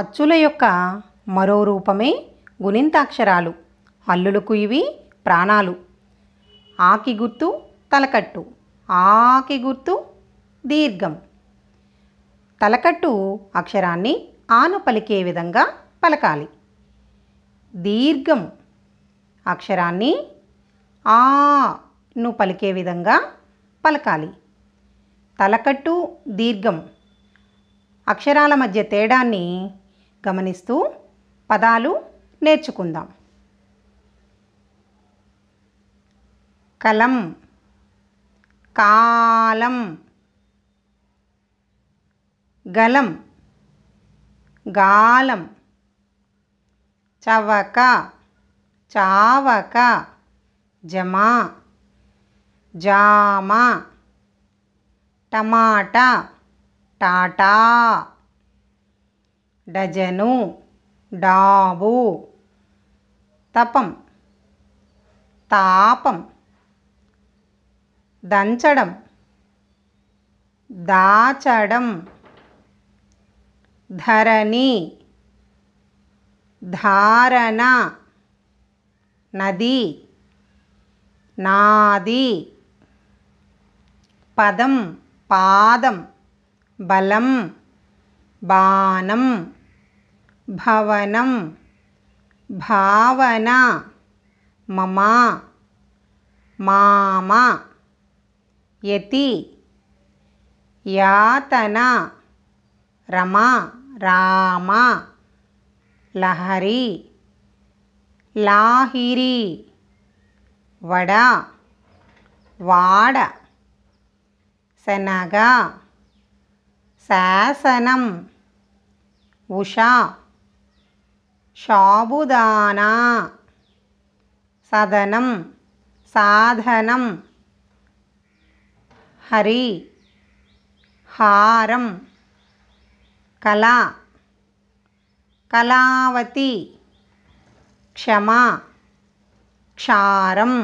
అచ్చుల యొక్క మరో రూపమే గుణింతాక్షరాలు హల్లులకు ఇవి ప్రాణాలు ఆకి గుర్తు తలకట్టు ఆకి గుర్తు దీర్ఘం తలకట్టు అక్షరాన్ని ఆను పలికే విధంగా పలకాలి దీర్ఘం అక్షరాన్ని ఆను పలికే విధంగా పలకాలి తలకట్టు దీర్ఘం అక్షరాల మధ్య తేడాన్ని గమనిస్తూ పదాలు నేర్చుకుందాం కలం కాలం గలం గాలం చవక చావక జమా జామ టమాటా టాటా డజను డాబు తపం తాపం దంచడం దాచడం ధరణి ధారణ నది నాది పదం పాదం బలం బాణం భవనం భావన మమా మామ యతి యాతన రమ రామ లహరి లాహిరి వడ వాడ శనగ శాసనం ఉషా షాబుదానా సదనం సాధనం హరి హారం కళ కళావతి క్షమ క్షారం